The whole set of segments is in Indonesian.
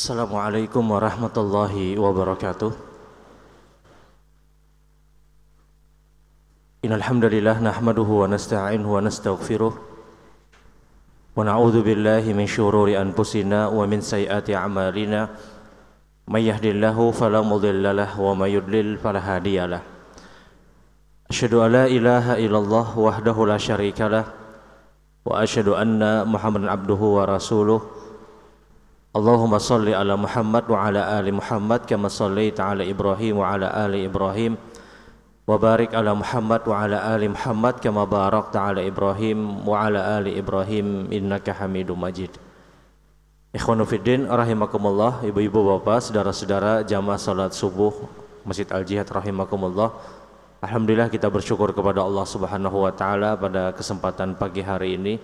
Assalamualaikum warahmatullahi wabarakatuh. Innal hamdalillah nahmaduhu wa nasta'inuhu wa nastaghfiruh wa na'udzu billahi min shururi anfusina wa min sayyiati a'malina may yahdihillahu fala mudhillalah wa may yudlil fala hadiyalah. Asyhadu an la ilaha illallah wahdahu la syarikalah wa asyhadu anna Muhammadan abduhu wa rasuluh Allahumma salli ala Muhammad wa ala ali Muhammad kama sallaita ala Ibrahim wa ala ali Ibrahim wa barik ala Muhammad wa ala ali Muhammad kama barakta ala Ibrahim wa ala ali Ibrahim innaka Hamidum Majid. Ikhwanu fiddin rahimakumullah, ibu-ibu bapak, saudara-saudara jamaah salat subuh Masjid Al Jihad rahimakumullah. Alhamdulillah kita bersyukur kepada Allah Subhanahu wa taala pada kesempatan pagi hari ini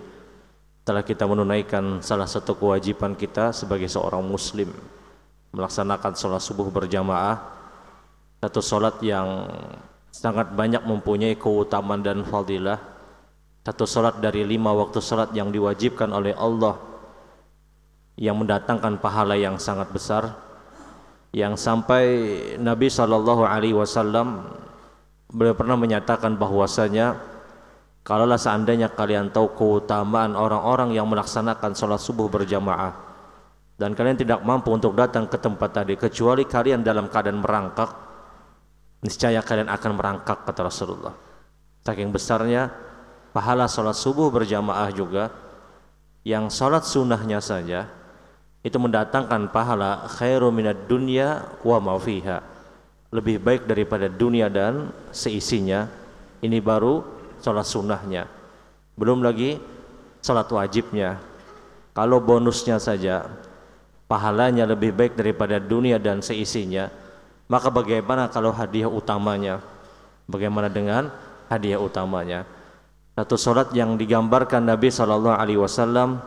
telah kita menunaikan salah satu kewajiban kita sebagai seorang muslim melaksanakan sholat subuh berjamaah satu sholat yang sangat banyak mempunyai keutamaan dan fadilah satu sholat dari lima waktu sholat yang diwajibkan oleh Allah yang mendatangkan pahala yang sangat besar yang sampai Nabi Shallallahu Alaihi Wasallam beliau pernah menyatakan bahwasanya Kalaulah seandainya kalian tahu keutamaan orang-orang yang melaksanakan sholat subuh berjamaah dan kalian tidak mampu untuk datang ke tempat tadi kecuali kalian dalam keadaan merangkak, niscaya kalian akan merangkak kata Rasulullah. Saking besarnya pahala sholat subuh berjamaah juga yang sholat sunnahnya saja itu mendatangkan pahala khairu minat dunya wa mafiha lebih baik daripada dunia dan seisinya ini baru sholat sunnahnya belum lagi sholat wajibnya kalau bonusnya saja pahalanya lebih baik daripada dunia dan seisinya maka bagaimana kalau hadiah utamanya bagaimana dengan hadiah utamanya satu sholat yang digambarkan Nabi Shallallahu Alaihi Wasallam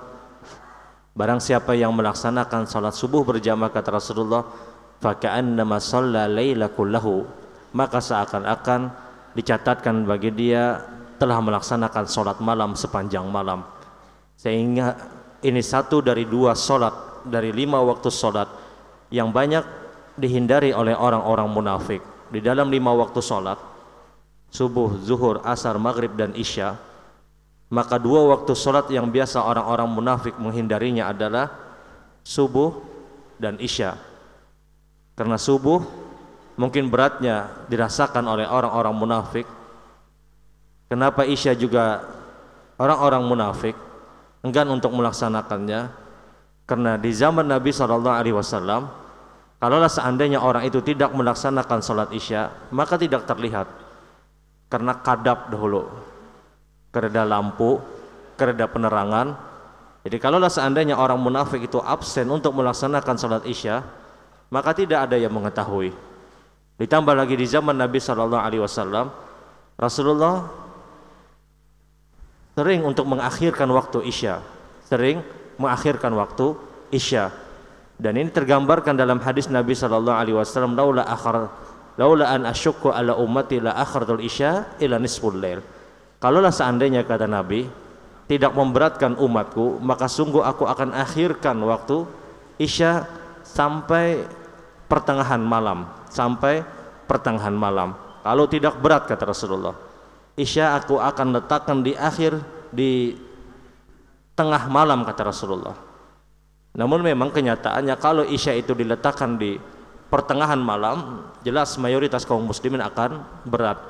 barang siapa yang melaksanakan sholat subuh berjamaah kata Rasulullah faka'annama shalla laila maka seakan-akan dicatatkan bagi dia telah melaksanakan sholat malam sepanjang malam. Sehingga ini satu dari dua sholat, dari lima waktu sholat yang banyak dihindari oleh orang-orang munafik. Di dalam lima waktu sholat, subuh, zuhur, asar, maghrib, dan isya, maka dua waktu sholat yang biasa orang-orang munafik menghindarinya adalah subuh dan isya. Karena subuh mungkin beratnya dirasakan oleh orang-orang munafik Kenapa Isya juga orang-orang munafik enggan untuk melaksanakannya? Karena di zaman Nabi Shallallahu Alaihi Wasallam, kalaulah seandainya orang itu tidak melaksanakan sholat Isya, maka tidak terlihat karena kadap dahulu, kereda lampu, kereda penerangan. Jadi kalaulah seandainya orang munafik itu absen untuk melaksanakan sholat Isya, maka tidak ada yang mengetahui. Ditambah lagi di zaman Nabi Shallallahu Alaihi Wasallam, Rasulullah sering untuk mengakhirkan waktu Isya, sering mengakhirkan waktu Isya. Dan ini tergambarkan dalam hadis Nabi sallallahu alaihi wasallam laula akhar laula an asyukku ala ummati la akhartul isya ila nisful lail. Kalaulah seandainya kata Nabi tidak memberatkan umatku, maka sungguh aku akan akhirkan waktu Isya sampai pertengahan malam, sampai pertengahan malam. Kalau tidak berat kata Rasulullah. Isya aku akan letakkan di akhir di tengah malam kata Rasulullah. Namun memang kenyataannya kalau Isya itu diletakkan di pertengahan malam, jelas mayoritas kaum muslimin akan berat.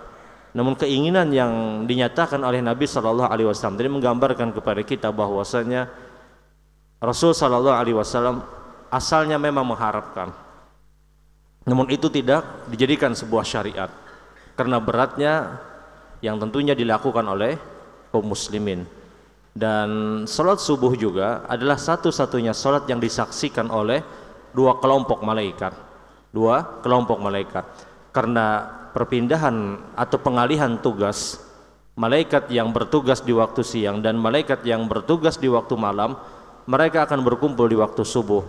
Namun keinginan yang dinyatakan oleh Nabi Shallallahu Alaihi Wasallam tadi menggambarkan kepada kita bahwasanya Rasul Shallallahu Alaihi Wasallam asalnya memang mengharapkan, namun itu tidak dijadikan sebuah syariat karena beratnya yang tentunya dilakukan oleh kaum muslimin. Dan sholat subuh juga adalah satu-satunya sholat yang disaksikan oleh dua kelompok malaikat. Dua kelompok malaikat. Karena perpindahan atau pengalihan tugas malaikat yang bertugas di waktu siang dan malaikat yang bertugas di waktu malam, mereka akan berkumpul di waktu subuh.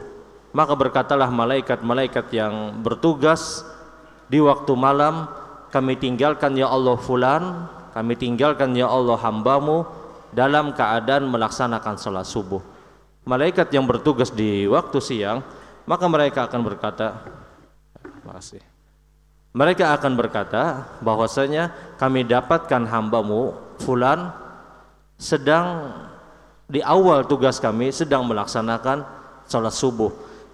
Maka berkatalah malaikat-malaikat yang bertugas di waktu malam, kami tinggalkan ya Allah fulan kami tinggalkan ya Allah hambamu dalam keadaan melaksanakan sholat subuh malaikat yang bertugas di waktu siang maka mereka akan berkata makasih mereka akan berkata bahwasanya kami dapatkan hambamu fulan sedang di awal tugas kami sedang melaksanakan sholat subuh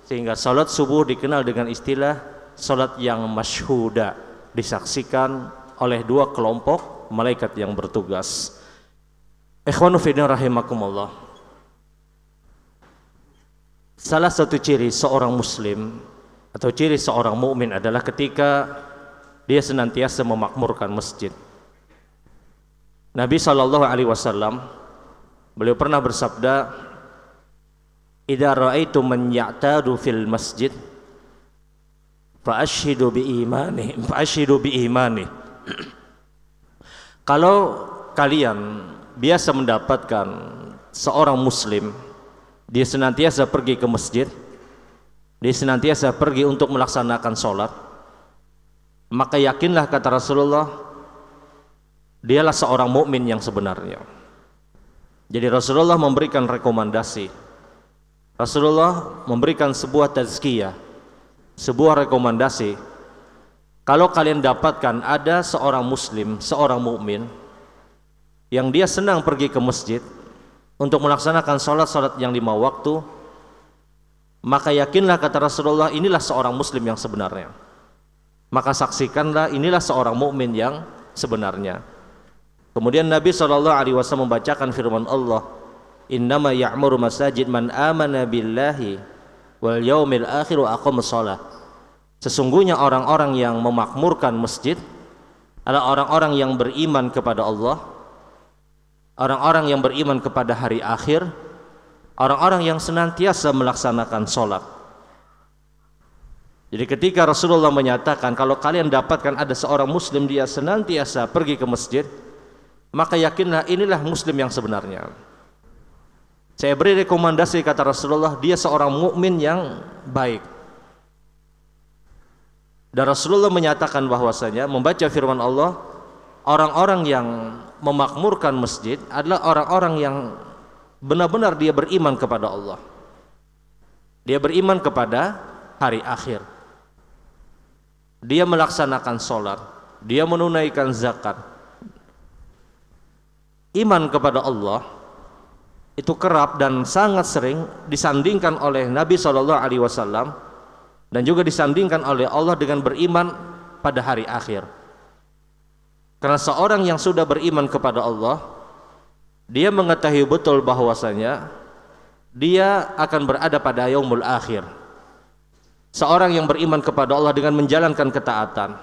sehingga sholat subuh dikenal dengan istilah sholat yang masyhuda disaksikan oleh dua kelompok malaikat yang bertugas. Ikhwanu rahimakumullah. Salah satu ciri seorang muslim atau ciri seorang mukmin adalah ketika dia senantiasa memakmurkan masjid. Nabi saw Alaihi Wasallam beliau pernah bersabda, "Idza raaitu man ya'tadu fil masjid, fa'ashidu bi fa'ashidu bi kalau kalian biasa mendapatkan seorang muslim dia senantiasa pergi ke masjid dia senantiasa pergi untuk melaksanakan sholat maka yakinlah kata Rasulullah dialah seorang mukmin yang sebenarnya jadi Rasulullah memberikan rekomendasi Rasulullah memberikan sebuah tazkiyah sebuah rekomendasi kalau kalian dapatkan ada seorang muslim, seorang mukmin yang dia senang pergi ke masjid untuk melaksanakan sholat-sholat yang lima waktu maka yakinlah kata Rasulullah inilah seorang muslim yang sebenarnya maka saksikanlah inilah seorang mukmin yang sebenarnya kemudian Nabi SAW membacakan firman Allah innama ya'muru masajid man amana billahi wal yaumil akhir wa Sesungguhnya orang-orang yang memakmurkan masjid adalah orang-orang yang beriman kepada Allah, orang-orang yang beriman kepada hari akhir, orang-orang yang senantiasa melaksanakan sholat. Jadi ketika Rasulullah menyatakan kalau kalian dapatkan ada seorang muslim dia senantiasa pergi ke masjid, maka yakinlah inilah muslim yang sebenarnya. Saya beri rekomendasi kata Rasulullah, dia seorang mukmin yang baik. Dan Rasulullah menyatakan bahwasanya membaca firman Allah, orang-orang yang memakmurkan masjid adalah orang-orang yang benar-benar dia beriman kepada Allah. Dia beriman kepada hari akhir. Dia melaksanakan sholat, dia menunaikan zakat. Iman kepada Allah itu kerap dan sangat sering disandingkan oleh Nabi Shallallahu Alaihi Wasallam dan juga disandingkan oleh Allah dengan beriman pada hari akhir. Karena seorang yang sudah beriman kepada Allah, dia mengetahui betul bahwasanya dia akan berada pada yaumul akhir. Seorang yang beriman kepada Allah dengan menjalankan ketaatan,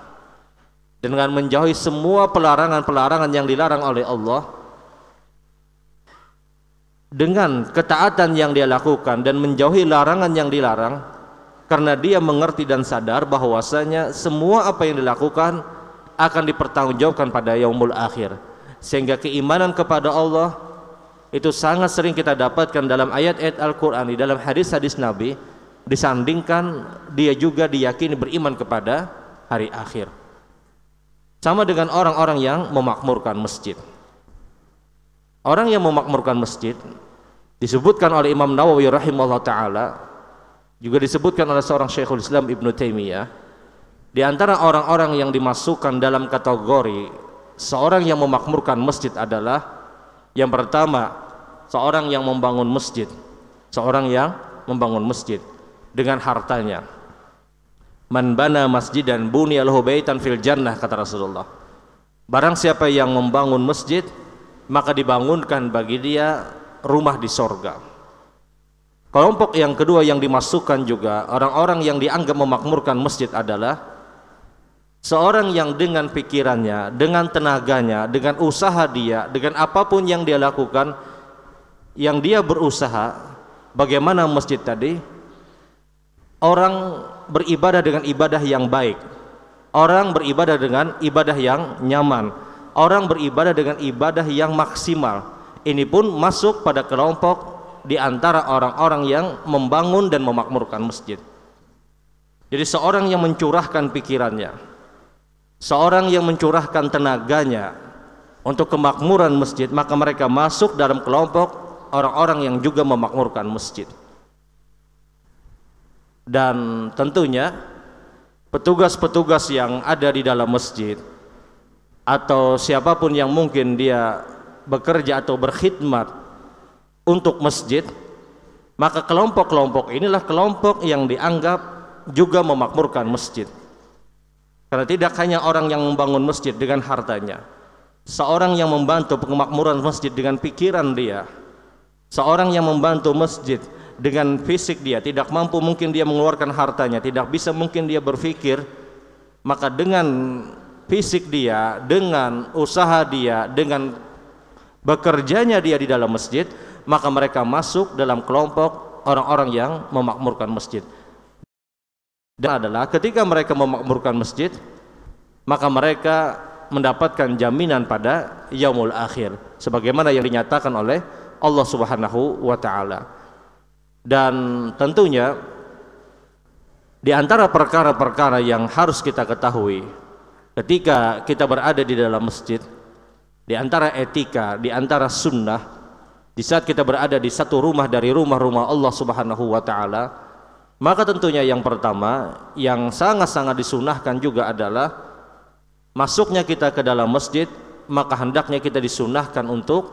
dengan menjauhi semua pelarangan-pelarangan yang dilarang oleh Allah, dengan ketaatan yang dia lakukan dan menjauhi larangan yang dilarang karena dia mengerti dan sadar bahwasanya semua apa yang dilakukan akan dipertanggungjawabkan pada yaumul akhir sehingga keimanan kepada Allah itu sangat sering kita dapatkan dalam ayat-ayat Al-Qur'an di dalam hadis-hadis Nabi disandingkan dia juga diyakini beriman kepada hari akhir sama dengan orang-orang yang memakmurkan masjid orang yang memakmurkan masjid disebutkan oleh Imam Nawawi rahimahullah taala juga disebutkan oleh seorang Syekhul Islam Ibnu Taimiyah di antara orang-orang yang dimasukkan dalam kategori seorang yang memakmurkan masjid adalah yang pertama seorang yang membangun masjid seorang yang membangun masjid dengan hartanya man bana masjid dan buni al baitan fil jannah kata Rasulullah barang siapa yang membangun masjid maka dibangunkan bagi dia rumah di sorga. Kelompok yang kedua yang dimasukkan juga orang-orang yang dianggap memakmurkan masjid adalah seorang yang dengan pikirannya, dengan tenaganya, dengan usaha dia, dengan apapun yang dia lakukan, yang dia berusaha, bagaimana masjid tadi, orang beribadah dengan ibadah yang baik, orang beribadah dengan ibadah yang nyaman, orang beribadah dengan ibadah yang maksimal, ini pun masuk pada kelompok di antara orang-orang yang membangun dan memakmurkan masjid. Jadi seorang yang mencurahkan pikirannya, seorang yang mencurahkan tenaganya untuk kemakmuran masjid, maka mereka masuk dalam kelompok orang-orang yang juga memakmurkan masjid. Dan tentunya petugas-petugas yang ada di dalam masjid atau siapapun yang mungkin dia bekerja atau berkhidmat untuk masjid maka kelompok-kelompok inilah kelompok yang dianggap juga memakmurkan masjid karena tidak hanya orang yang membangun masjid dengan hartanya seorang yang membantu pengemakmuran masjid dengan pikiran dia seorang yang membantu masjid dengan fisik dia tidak mampu mungkin dia mengeluarkan hartanya tidak bisa mungkin dia berpikir maka dengan fisik dia dengan usaha dia dengan bekerjanya dia di dalam masjid maka mereka masuk dalam kelompok orang-orang yang memakmurkan masjid dan adalah ketika mereka memakmurkan masjid maka mereka mendapatkan jaminan pada yaumul akhir sebagaimana yang dinyatakan oleh Allah Subhanahu wa taala dan tentunya di antara perkara-perkara yang harus kita ketahui ketika kita berada di dalam masjid di antara etika, di antara sunnah, di saat kita berada di satu rumah dari rumah-rumah Allah Subhanahu wa taala, maka tentunya yang pertama yang sangat-sangat disunahkan juga adalah masuknya kita ke dalam masjid, maka hendaknya kita disunahkan untuk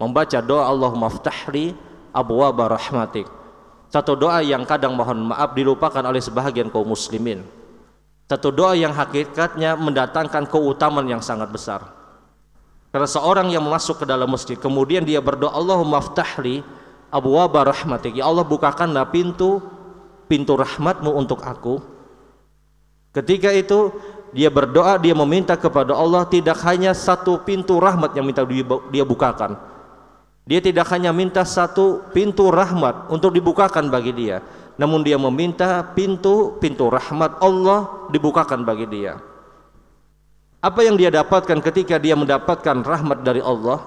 membaca doa Allahumma ftahli Abu rahmatik. Satu doa yang kadang mohon maaf dilupakan oleh sebahagian kaum muslimin. Satu doa yang hakikatnya mendatangkan keutamaan yang sangat besar. Karena seorang yang masuk ke dalam masjid kemudian dia berdoa Allahumma ftahli abu rahmatik. Ya Allah bukakanlah pintu pintu rahmatmu untuk aku. Ketika itu dia berdoa, dia meminta kepada Allah tidak hanya satu pintu rahmat yang minta dia bukakan. Dia tidak hanya minta satu pintu rahmat untuk dibukakan bagi dia, namun dia meminta pintu-pintu rahmat Allah dibukakan bagi dia. Apa yang dia dapatkan ketika dia mendapatkan rahmat dari Allah,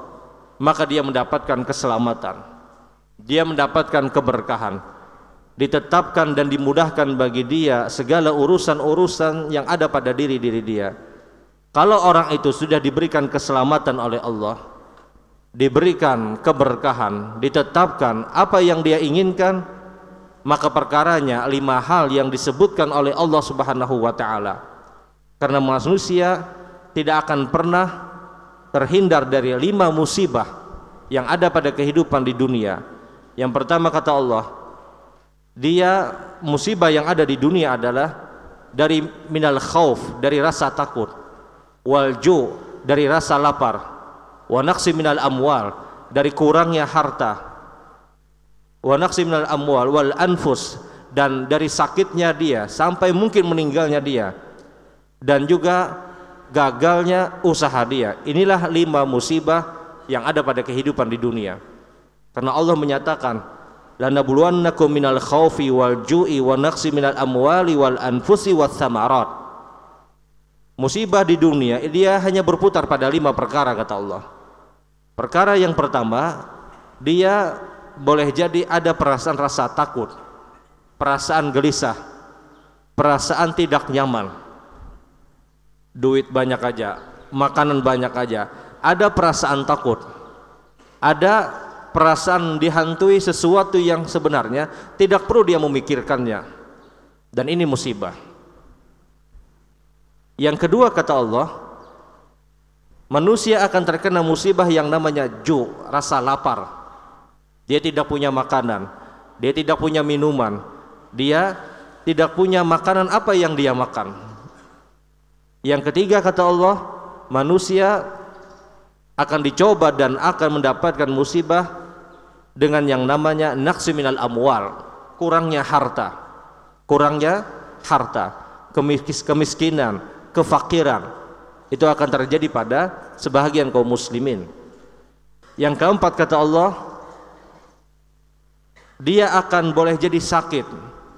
maka dia mendapatkan keselamatan. Dia mendapatkan keberkahan. Ditetapkan dan dimudahkan bagi dia segala urusan-urusan yang ada pada diri-diri dia. Kalau orang itu sudah diberikan keselamatan oleh Allah, diberikan keberkahan, ditetapkan apa yang dia inginkan, maka perkaranya lima hal yang disebutkan oleh Allah Subhanahu wa taala. Karena manusia tidak akan pernah terhindar dari lima musibah yang ada pada kehidupan di dunia. Yang pertama kata Allah, dia musibah yang ada di dunia adalah dari minal khauf, dari rasa takut, wal ju, dari rasa lapar, wa naqsi minal amwal, dari kurangnya harta, wa naqsi minal amwal wal anfus dan dari sakitnya dia sampai mungkin meninggalnya dia dan juga gagalnya usaha dia. Inilah lima musibah yang ada pada kehidupan di dunia. Karena Allah menyatakan, "Lanabluwannakum minal khawfi wal ju'i wa naqsi minal amwali wal anfusi wa thamarat. Musibah di dunia dia hanya berputar pada lima perkara kata Allah. Perkara yang pertama, dia boleh jadi ada perasaan rasa takut, perasaan gelisah, perasaan tidak nyaman duit banyak aja, makanan banyak aja, ada perasaan takut. Ada perasaan dihantui sesuatu yang sebenarnya tidak perlu dia memikirkannya. Dan ini musibah. Yang kedua kata Allah, manusia akan terkena musibah yang namanya ju, rasa lapar. Dia tidak punya makanan, dia tidak punya minuman, dia tidak punya makanan apa yang dia makan yang ketiga kata Allah, manusia akan dicoba dan akan mendapatkan musibah dengan yang namanya naqsi minal amwal, kurangnya harta. Kurangnya harta, kemis kemiskinan, kefakiran. Itu akan terjadi pada sebahagian kaum muslimin. Yang keempat kata Allah, dia akan boleh jadi sakit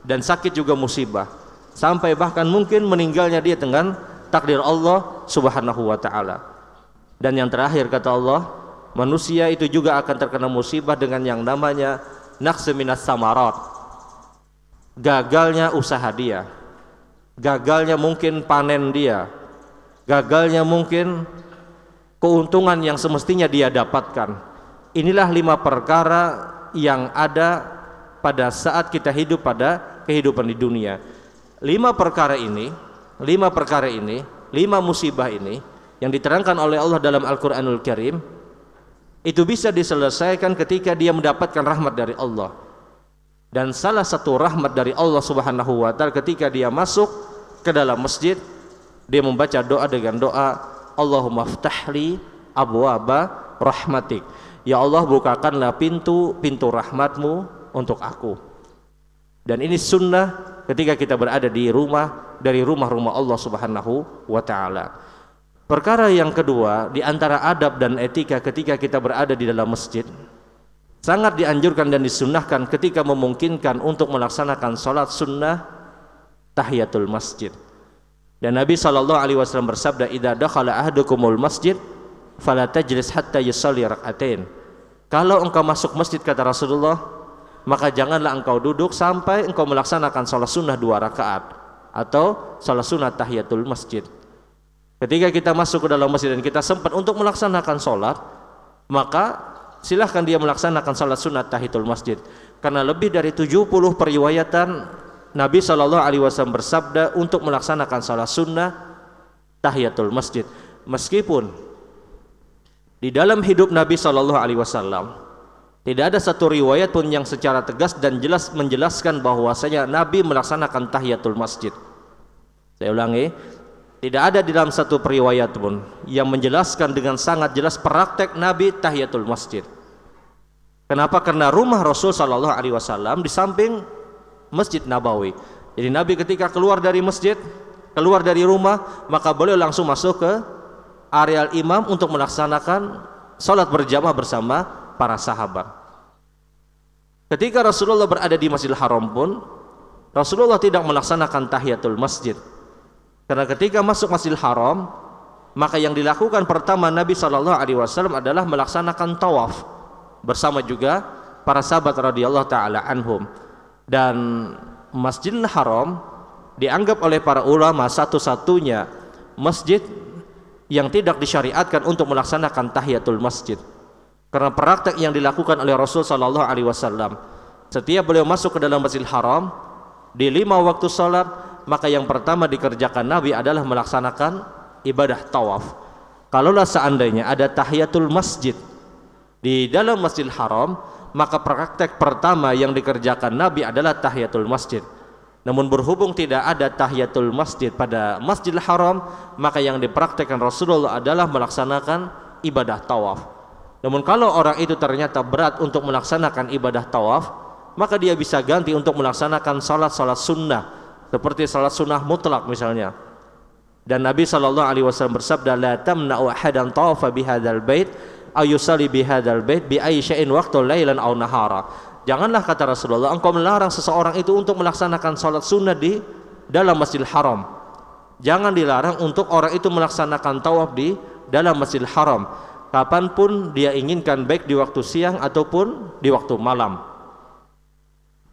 dan sakit juga musibah sampai bahkan mungkin meninggalnya dia dengan takdir Allah Subhanahu wa taala. Dan yang terakhir kata Allah, manusia itu juga akan terkena musibah dengan yang namanya nakseminas samarat. Gagalnya usaha dia. Gagalnya mungkin panen dia. Gagalnya mungkin keuntungan yang semestinya dia dapatkan. Inilah lima perkara yang ada pada saat kita hidup pada kehidupan di dunia. Lima perkara ini lima perkara ini, lima musibah ini yang diterangkan oleh Allah dalam Al-Qur'anul Karim itu bisa diselesaikan ketika dia mendapatkan rahmat dari Allah. Dan salah satu rahmat dari Allah Subhanahu wa taala ketika dia masuk ke dalam masjid, dia membaca doa dengan doa Allahumma ftahli abwaba rahmatik. Ya Allah bukakanlah pintu pintu rahmatmu untuk aku. Dan ini sunnah ketika kita berada di rumah dari rumah-rumah Allah Subhanahu wa taala. Perkara yang kedua, di antara adab dan etika ketika kita berada di dalam masjid, sangat dianjurkan dan disunahkan ketika memungkinkan untuk melaksanakan sholat sunnah tahiyatul masjid. Dan Nabi Shallallahu Alaihi Wasallam bersabda, "Ida dakhala ahdukumul masjid, fala tajlis hatta yusalli rakatain. Kalau engkau masuk masjid kata Rasulullah, maka janganlah engkau duduk sampai engkau melaksanakan sholat sunnah dua rakaat atau salat sunat tahiyatul masjid. Ketika kita masuk ke dalam masjid dan kita sempat untuk melaksanakan sholat, maka silahkan dia melaksanakan salat sunat tahiyatul masjid karena lebih dari 70 periwayatan Nabi Shallallahu Alaihi Wasallam bersabda untuk melaksanakan salat sunnah tahiyatul masjid meskipun di dalam hidup Nabi Shallallahu Alaihi Wasallam tidak ada satu riwayat pun yang secara tegas dan jelas menjelaskan bahwasanya Nabi melaksanakan tahiyatul masjid. Saya ulangi, tidak ada di dalam satu periwayat pun yang menjelaskan dengan sangat jelas praktek Nabi tahiyatul masjid. Kenapa? Karena rumah Rasul Shallallahu Alaihi Wasallam di samping Masjid Nabawi. Jadi Nabi ketika keluar dari masjid, keluar dari rumah, maka beliau langsung masuk ke areal imam untuk melaksanakan sholat berjamaah bersama para sahabat. Ketika Rasulullah berada di Masjidil Haram pun, Rasulullah tidak melaksanakan tahiyatul masjid. Karena ketika masuk Masjidil Haram, maka yang dilakukan pertama Nabi Shallallahu Alaihi Wasallam adalah melaksanakan tawaf bersama juga para sahabat radhiyallahu taala anhum dan Masjidil Haram dianggap oleh para ulama satu-satunya masjid yang tidak disyariatkan untuk melaksanakan tahiyatul masjid. Karena praktek yang dilakukan oleh Rasul Sallallahu Alaihi Wasallam, setiap beliau masuk ke dalam Masjidil Haram di lima waktu sholat, maka yang pertama dikerjakan Nabi adalah melaksanakan ibadah tawaf. Kalaulah seandainya ada tahiyatul masjid di dalam Masjidil Haram, maka praktek pertama yang dikerjakan Nabi adalah tahiyatul masjid. Namun berhubung tidak ada tahiyatul masjid pada Masjidil Haram, maka yang dipraktekkan Rasulullah adalah melaksanakan ibadah tawaf. Namun kalau orang itu ternyata berat untuk melaksanakan ibadah tawaf, maka dia bisa ganti untuk melaksanakan salat-salat sunnah seperti salat sunnah mutlak misalnya. Dan Nabi Shallallahu Alaihi Wasallam bersabda, "La tamna'u ahadan tawafa bihadal bait, ayusali bihadal bait bi waktu lailan au Janganlah kata Rasulullah, engkau melarang seseorang itu untuk melaksanakan salat sunnah di dalam Masjidil Haram. Jangan dilarang untuk orang itu melaksanakan tawaf di dalam Masjidil Haram kapanpun dia inginkan baik di waktu siang ataupun di waktu malam.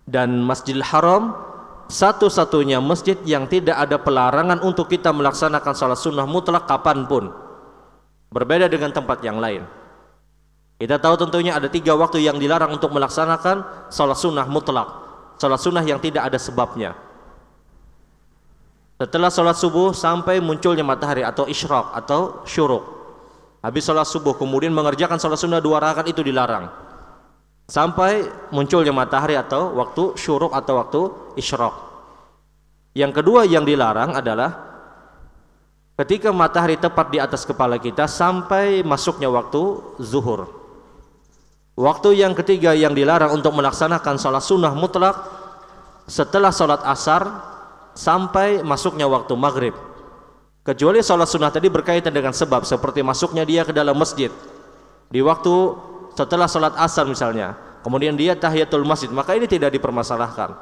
Dan Masjidil Haram satu-satunya masjid yang tidak ada pelarangan untuk kita melaksanakan salat sunnah mutlak kapanpun. Berbeda dengan tempat yang lain. Kita tahu tentunya ada tiga waktu yang dilarang untuk melaksanakan salat sunnah mutlak. Salat sunnah yang tidak ada sebabnya. Setelah salat subuh sampai munculnya matahari atau isyraq atau syuruk habis sholat subuh kemudian mengerjakan sholat sunnah dua rakaat itu dilarang sampai munculnya matahari atau waktu syuruk atau waktu isyrok yang kedua yang dilarang adalah ketika matahari tepat di atas kepala kita sampai masuknya waktu zuhur waktu yang ketiga yang dilarang untuk melaksanakan sholat sunnah mutlak setelah sholat asar sampai masuknya waktu maghrib kecuali sholat sunnah tadi berkaitan dengan sebab seperti masuknya dia ke dalam masjid di waktu setelah sholat asar misalnya kemudian dia tahiyatul masjid maka ini tidak dipermasalahkan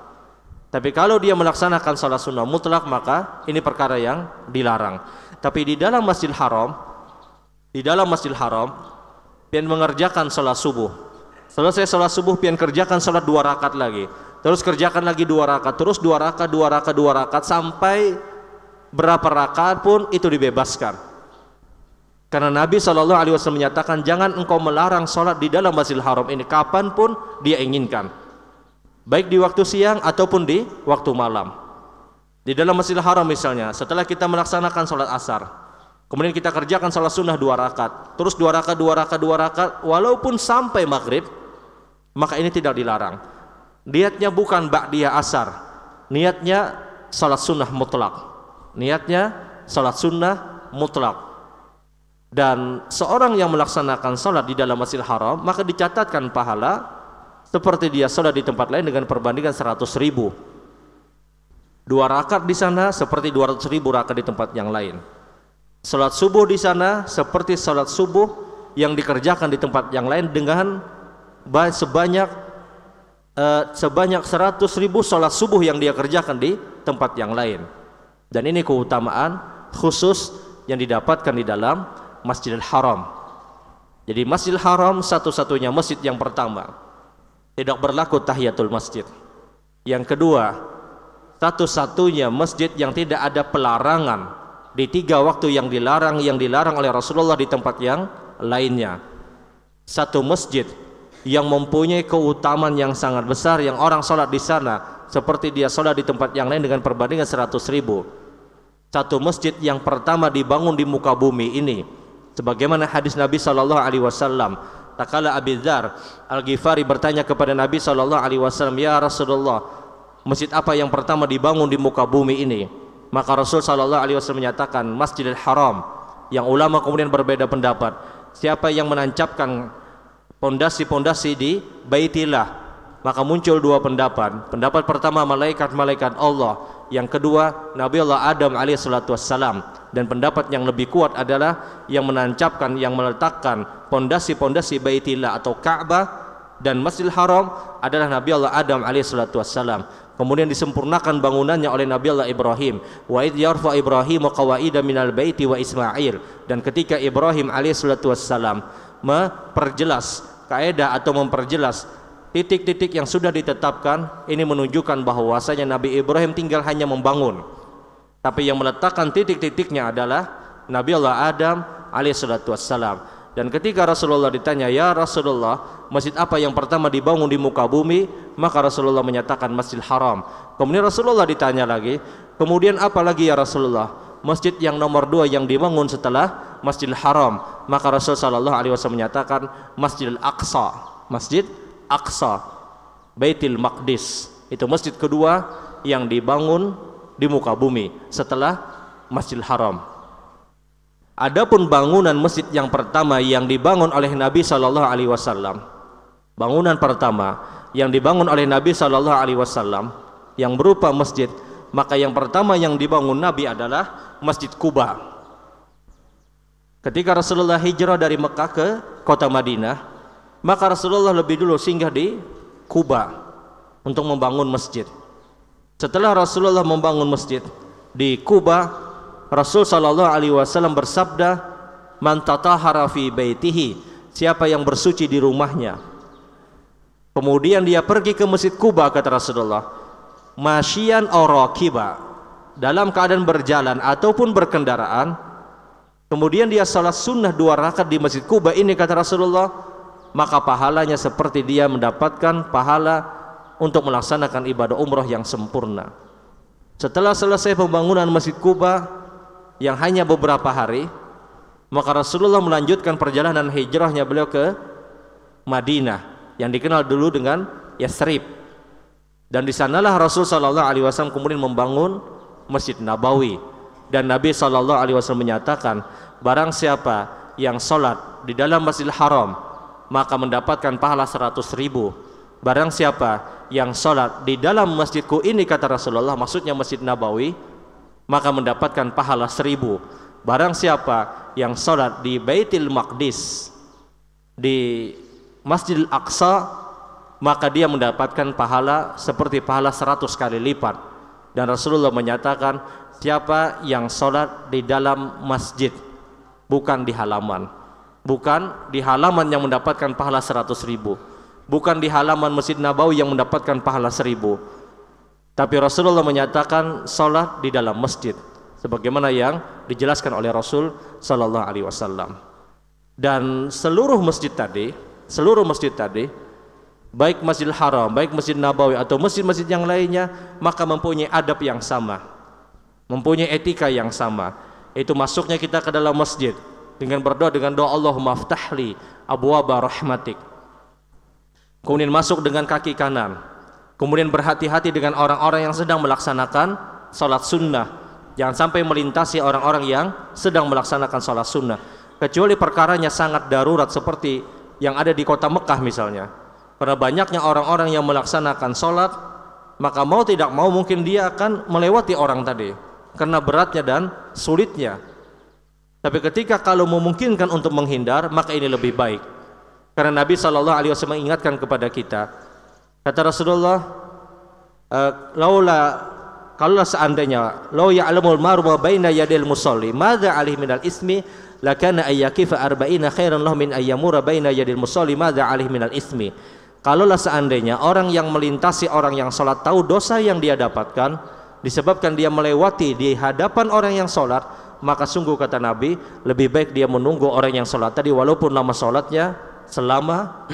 tapi kalau dia melaksanakan sholat sunnah mutlak maka ini perkara yang dilarang tapi di dalam masjid haram di dalam masjid haram pian mengerjakan sholat subuh selesai sholat subuh pian kerjakan sholat dua rakaat lagi terus kerjakan lagi dua rakaat terus dua rakaat dua rakaat dua rakaat sampai berapa rakaat pun itu dibebaskan. Karena Nabi Shallallahu Alaihi Wasallam menyatakan jangan engkau melarang sholat di dalam Masjidil Haram ini kapan pun dia inginkan, baik di waktu siang ataupun di waktu malam. Di dalam Masjidil Haram misalnya, setelah kita melaksanakan sholat asar, kemudian kita kerjakan sholat sunnah dua rakaat, terus dua rakaat, dua rakaat, dua rakaat, walaupun sampai maghrib, maka ini tidak dilarang. Niatnya bukan bak dia asar, niatnya sholat sunnah mutlak niatnya salat sunnah mutlak dan seorang yang melaksanakan salat di dalam masjid Haram maka dicatatkan pahala seperti dia salat di tempat lain dengan perbandingan 100 ribu dua rakaat di sana seperti 200 ribu rakaat di tempat yang lain salat subuh di sana seperti salat subuh yang dikerjakan di tempat yang lain dengan sebanyak eh, sebanyak 100 ribu salat subuh yang dia kerjakan di tempat yang lain dan ini keutamaan khusus yang didapatkan di dalam Masjidil Haram. Jadi Masjidil Haram satu-satunya masjid yang pertama tidak berlaku tahiyatul masjid. Yang kedua, satu-satunya masjid yang tidak ada pelarangan di tiga waktu yang dilarang yang dilarang oleh Rasulullah di tempat yang lainnya. Satu masjid yang mempunyai keutamaan yang sangat besar yang orang sholat di sana seperti dia sholat di tempat yang lain dengan perbandingan 100 ribu satu masjid yang pertama dibangun di muka bumi ini sebagaimana hadis Nabi sallallahu Alaihi Wasallam takala Abi Dzar Al Ghifari bertanya kepada Nabi sallallahu Alaihi Wasallam ya Rasulullah masjid apa yang pertama dibangun di muka bumi ini maka Rasul sallallahu Alaihi Wasallam menyatakan Masjidil Haram yang ulama kemudian berbeda pendapat siapa yang menancapkan pondasi-pondasi di Baitillah maka muncul dua pendapat. Pendapat pertama malaikat-malaikat Allah, yang kedua Nabi Allah Adam alaihissalam. wassalam dan pendapat yang lebih kuat adalah yang menancapkan yang meletakkan pondasi-pondasi Baitillah atau Ka'bah dan Masjidil Haram adalah Nabi Allah Adam alaihissalam. wassalam. Kemudian disempurnakan bangunannya oleh Nabi Allah Ibrahim. Wa id yarfa Ibrahim qawaida minal baiti wa Ismail dan ketika Ibrahim alaihissalam wassalam memperjelas kaidah atau memperjelas titik-titik yang sudah ditetapkan ini menunjukkan bahwasanya Nabi Ibrahim tinggal hanya membangun tapi yang meletakkan titik-titiknya adalah Nabi Allah Adam alaihissalatu wassalam dan ketika Rasulullah ditanya ya Rasulullah masjid apa yang pertama dibangun di muka bumi maka Rasulullah menyatakan masjid haram kemudian Rasulullah ditanya lagi kemudian apa lagi ya Rasulullah masjid yang nomor dua yang dibangun setelah masjid haram maka Rasulullah Shallallahu menyatakan masjid al-aqsa masjid Aqsa Baitul Maqdis itu masjid kedua yang dibangun di muka bumi setelah Masjid Haram Adapun bangunan masjid yang pertama yang dibangun oleh Nabi Shallallahu Alaihi Wasallam, bangunan pertama yang dibangun oleh Nabi Shallallahu Alaihi Wasallam yang berupa masjid, maka yang pertama yang dibangun Nabi adalah Masjid Kuba. Ketika Rasulullah hijrah dari Mekah ke kota Madinah, maka Rasulullah lebih dulu singgah di Kuba untuk membangun masjid. Setelah Rasulullah membangun masjid di Kuba, Rasul sallallahu alaihi wasallam bersabda, "Man tatahara fi baitihi", siapa yang bersuci di rumahnya. Kemudian dia pergi ke Masjid Kuba kata Rasulullah, "Masyian orokiba", dalam keadaan berjalan ataupun berkendaraan. Kemudian dia salat sunnah dua rakaat di Masjid Kuba ini kata Rasulullah, maka pahalanya seperti dia mendapatkan pahala untuk melaksanakan ibadah umroh yang sempurna. Setelah selesai pembangunan Masjid Kuba yang hanya beberapa hari, maka Rasulullah melanjutkan perjalanan hijrahnya beliau ke Madinah yang dikenal dulu dengan Yasrib. Dan di sanalah Rasul sallallahu alaihi wasallam kemudian membangun Masjid Nabawi dan Nabi sallallahu alaihi wasallam menyatakan barang siapa yang salat di dalam masjid Haram maka mendapatkan pahala seratus ribu barang siapa yang sholat di dalam masjidku ini kata Rasulullah maksudnya masjid Nabawi maka mendapatkan pahala seribu barang siapa yang sholat di Baitil Maqdis di Masjid al Aqsa maka dia mendapatkan pahala seperti pahala seratus kali lipat dan Rasulullah menyatakan siapa yang sholat di dalam masjid bukan di halaman bukan di halaman yang mendapatkan pahala seratus ribu bukan di halaman Masjid Nabawi yang mendapatkan pahala seribu tapi Rasulullah menyatakan sholat di dalam masjid sebagaimana yang dijelaskan oleh Rasul Sallallahu Alaihi Wasallam dan seluruh masjid tadi seluruh masjid tadi baik Masjid Haram, baik Masjid Nabawi atau masjid-masjid yang lainnya maka mempunyai adab yang sama mempunyai etika yang sama itu masuknya kita ke dalam masjid dengan berdoa dengan doa Allahumma ftahli abwaaba rahmatik. Kemudian masuk dengan kaki kanan. Kemudian berhati-hati dengan orang-orang yang sedang melaksanakan salat sunnah. Jangan sampai melintasi orang-orang yang sedang melaksanakan salat sunnah. Kecuali perkaranya sangat darurat seperti yang ada di kota Mekah misalnya. Karena banyaknya orang-orang yang melaksanakan sholat, maka mau tidak mau mungkin dia akan melewati orang tadi. Karena beratnya dan sulitnya tapi ketika kalau memungkinkan untuk menghindar, maka ini lebih baik. Karena Nabi Shallallahu Alaihi Wasallam mengingatkan kepada kita, kata Rasulullah, eh, laula kalau seandainya lau ya maru ma baina yadil musalli madza alih minal ismi lakana ayyakifa arba'ina khairan lahu min ayyamura baina yadil musalli madza alih minal ismi kalaulah seandainya orang yang melintasi orang yang sholat tahu dosa yang dia dapatkan disebabkan dia melewati di hadapan orang yang sholat maka sungguh kata Nabi lebih baik dia menunggu orang yang sholat tadi walaupun lama sholatnya selama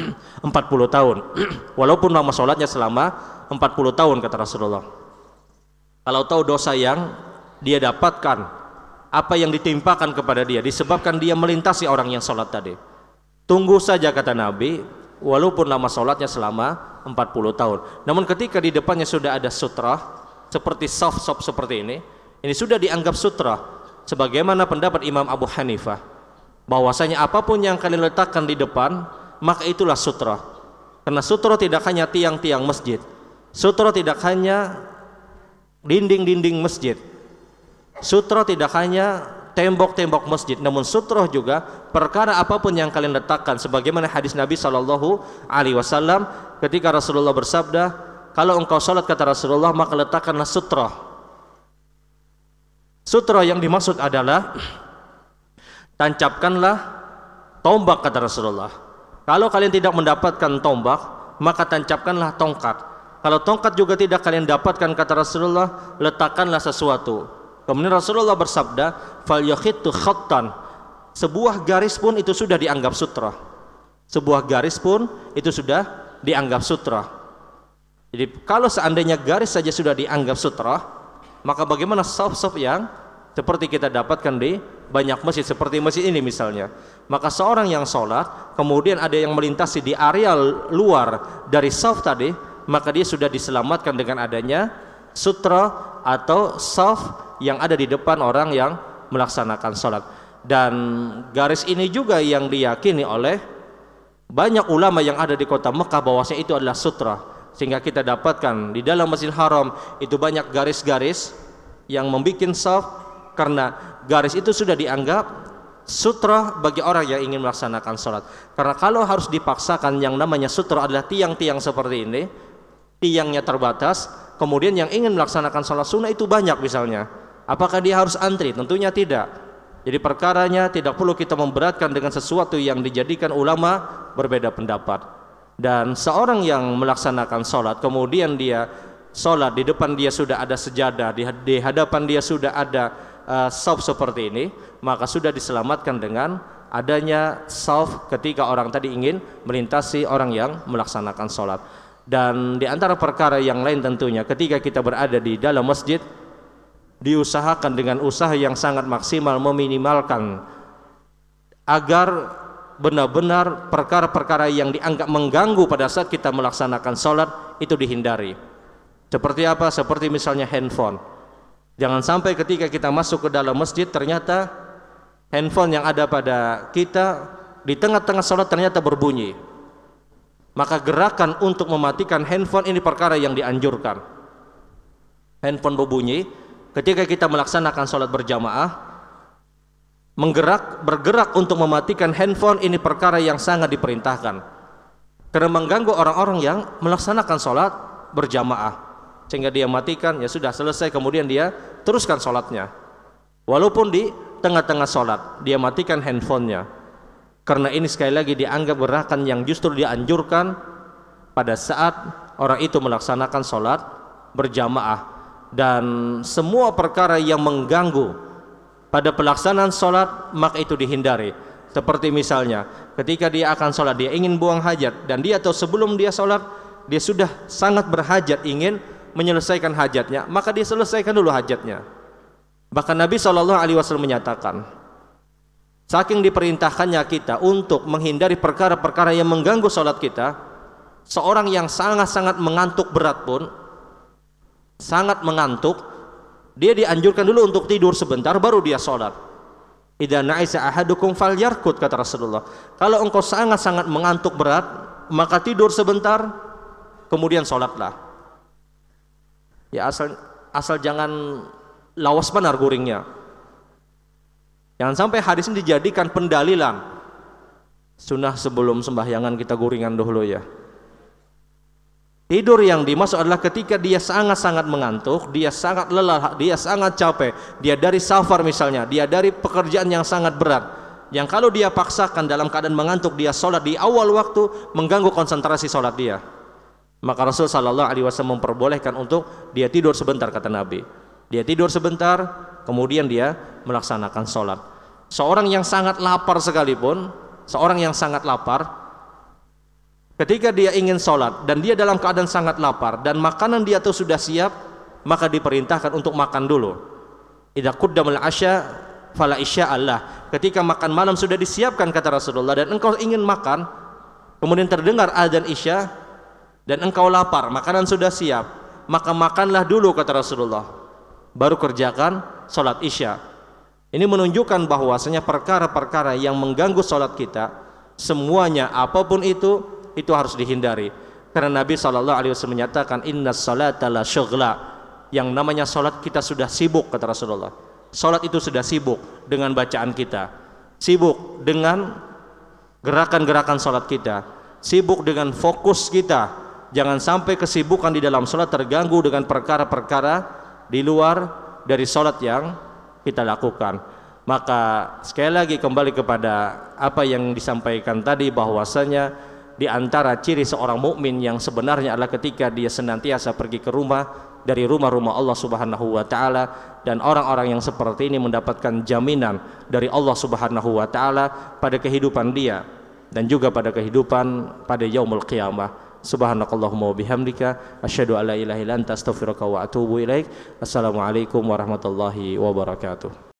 40 tahun walaupun lama sholatnya selama 40 tahun kata Rasulullah kalau tahu dosa yang dia dapatkan apa yang ditimpakan kepada dia disebabkan dia melintasi orang yang sholat tadi tunggu saja kata Nabi walaupun lama sholatnya selama 40 tahun namun ketika di depannya sudah ada sutra seperti soft soft seperti ini ini sudah dianggap sutra sebagaimana pendapat Imam Abu Hanifah bahwasanya apapun yang kalian letakkan di depan maka itulah sutra karena sutra tidak hanya tiang-tiang masjid sutra tidak hanya dinding-dinding masjid sutra tidak hanya tembok-tembok masjid namun sutro juga perkara apapun yang kalian letakkan sebagaimana hadis Nabi Shallallahu Alaihi Wasallam ketika Rasulullah bersabda kalau engkau sholat kata Rasulullah maka letakkanlah sutro. Sutra yang dimaksud adalah tancapkanlah tombak kata Rasulullah. Kalau kalian tidak mendapatkan tombak, maka tancapkanlah tongkat. Kalau tongkat juga tidak kalian dapatkan kata Rasulullah, letakkanlah sesuatu. Kemudian Rasulullah bersabda, "Fal yakhitu khattan." Sebuah garis pun itu sudah dianggap sutra. Sebuah garis pun itu sudah dianggap sutra. Jadi kalau seandainya garis saja sudah dianggap sutra, maka bagaimana saf-saf yang seperti kita dapatkan di banyak masjid seperti masjid ini misalnya maka seorang yang sholat kemudian ada yang melintasi di area luar dari saf tadi maka dia sudah diselamatkan dengan adanya sutra atau saf yang ada di depan orang yang melaksanakan sholat dan garis ini juga yang diyakini oleh banyak ulama yang ada di kota Mekah bahwasanya itu adalah sutra sehingga kita dapatkan di dalam Masjidil Haram itu banyak garis-garis yang membuat soft karena garis itu sudah dianggap sutra bagi orang yang ingin melaksanakan sholat karena kalau harus dipaksakan yang namanya sutra adalah tiang-tiang seperti ini tiangnya terbatas kemudian yang ingin melaksanakan sholat sunnah itu banyak misalnya apakah dia harus antri? tentunya tidak jadi perkaranya tidak perlu kita memberatkan dengan sesuatu yang dijadikan ulama berbeda pendapat dan seorang yang melaksanakan sholat kemudian dia sholat di depan dia sudah ada sejadah di, di hadapan dia sudah ada uh, seperti ini maka sudah diselamatkan dengan adanya saf ketika orang tadi ingin melintasi orang yang melaksanakan sholat dan di antara perkara yang lain tentunya ketika kita berada di dalam masjid diusahakan dengan usaha yang sangat maksimal meminimalkan agar benar-benar perkara-perkara yang dianggap mengganggu pada saat kita melaksanakan sholat itu dihindari seperti apa? seperti misalnya handphone jangan sampai ketika kita masuk ke dalam masjid ternyata handphone yang ada pada kita di tengah-tengah sholat ternyata berbunyi maka gerakan untuk mematikan handphone ini perkara yang dianjurkan handphone berbunyi ketika kita melaksanakan sholat berjamaah menggerak bergerak untuk mematikan handphone ini perkara yang sangat diperintahkan karena mengganggu orang-orang yang melaksanakan sholat berjamaah sehingga dia matikan ya sudah selesai kemudian dia teruskan sholatnya walaupun di tengah-tengah sholat dia matikan handphonenya karena ini sekali lagi dianggap gerakan yang justru dianjurkan pada saat orang itu melaksanakan sholat berjamaah dan semua perkara yang mengganggu pada pelaksanaan sholat maka itu dihindari seperti misalnya ketika dia akan sholat dia ingin buang hajat dan dia atau sebelum dia sholat dia sudah sangat berhajat ingin menyelesaikan hajatnya maka dia selesaikan dulu hajatnya bahkan Nabi Shallallahu Alaihi Wasallam menyatakan saking diperintahkannya kita untuk menghindari perkara-perkara yang mengganggu sholat kita seorang yang sangat-sangat mengantuk berat pun sangat mengantuk dia dianjurkan dulu untuk tidur sebentar baru dia sholat na'isa ahadukum yarkut kata Rasulullah kalau engkau sangat-sangat mengantuk berat maka tidur sebentar kemudian sholatlah ya asal asal jangan lawas benar guringnya jangan sampai hadis ini dijadikan pendalilan sunnah sebelum sembahyangan kita guringan dulu ya Tidur yang dimaksud adalah ketika dia sangat-sangat mengantuk, dia sangat lelah, dia sangat capek, dia dari safar misalnya, dia dari pekerjaan yang sangat berat. Yang kalau dia paksakan dalam keadaan mengantuk, dia sholat di awal waktu mengganggu konsentrasi sholat dia. Maka Rasul Shallallahu Alaihi Wasallam memperbolehkan untuk dia tidur sebentar kata Nabi. Dia tidur sebentar, kemudian dia melaksanakan sholat. Seorang yang sangat lapar sekalipun, seorang yang sangat lapar, Ketika dia ingin sholat dan dia dalam keadaan sangat lapar dan makanan dia tuh sudah siap, maka diperintahkan untuk makan dulu. Idza quddamal asya fala isya Allah. Ketika makan malam sudah disiapkan kata Rasulullah dan engkau ingin makan, kemudian terdengar azan isya dan engkau lapar, makanan sudah siap, maka makanlah dulu kata Rasulullah. Baru kerjakan sholat isya. Ini menunjukkan bahwasanya perkara-perkara yang mengganggu sholat kita semuanya apapun itu itu harus dihindari. Karena Nabi Shallallahu Alaihi Wasallam menyatakan inna salat la syughla. Yang namanya salat kita sudah sibuk kata Rasulullah. Salat itu sudah sibuk dengan bacaan kita, sibuk dengan gerakan-gerakan salat kita, sibuk dengan fokus kita. Jangan sampai kesibukan di dalam salat terganggu dengan perkara-perkara di luar dari salat yang kita lakukan maka sekali lagi kembali kepada apa yang disampaikan tadi bahwasanya di antara ciri seorang mukmin yang sebenarnya adalah ketika dia senantiasa pergi ke rumah dari rumah-rumah Allah Subhanahu wa taala dan orang-orang yang seperti ini mendapatkan jaminan dari Allah Subhanahu wa taala pada kehidupan dia dan juga pada kehidupan pada yaumul qiyamah. Subhanakallahumma wa bihamdika asyhadu alla ilaha illa anta astaghfiruka wa atubu ilaik. Assalamualaikum warahmatullahi wabarakatuh.